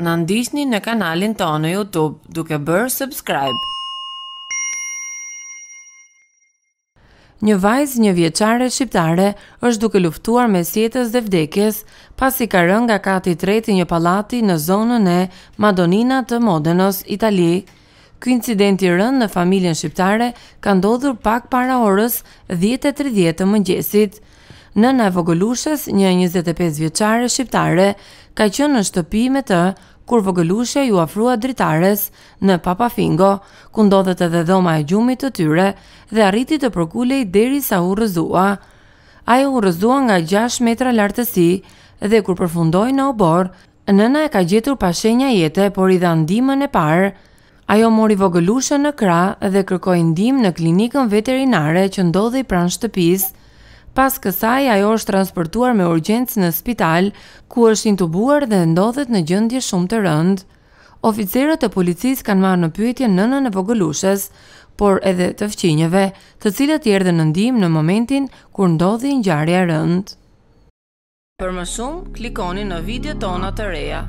Në ndisni në kanalin të në Youtube duke bërë subscribe. Një vajzë një vjeqare shqiptare është duke luftuar me sjetës dhe vdekjes pas i ka rën nga kati treti një palati në zonën e Madonina të Modenos, Itali. Ky incident i rënë në familjen shqiptare ka ndodhur pak para orës 10.30 mëngjesit nëna e vogëlushës, një 25 vjeçare shqiptare, ka qenë në shtëpi me të kur vogëlushja ju afrua dritares në Papafingo, ku ndodhet edhe dhoma e gjumit të tyre dhe arriti të përkulej derisa u rrëzua. Ajo u rrëzua nga 6 metra lartësi dhe kur përfundoi në obor, nëna e ka gjetur pa shenja jete, por i dha ndihmën e parë. Ajo mori vogëlushën në krah dhe kërkoi ndihmë në klinikën veterinare që ndodhi pranë shtëpisë. Pas kësaj ajo është transportuar me urgjencë në spital, ku është intubuar dhe ndodhet në gjendje shumë të rëndë. Oficerët e policisë kanë marrë në pyetje nënën e Vogëlushës, por edhe të fqinjeve, të cilët i erdhën në ndihmë në momentin kur ndodhi ngjarja e rëndë. Për më shumë, klikoni në video tona të reja.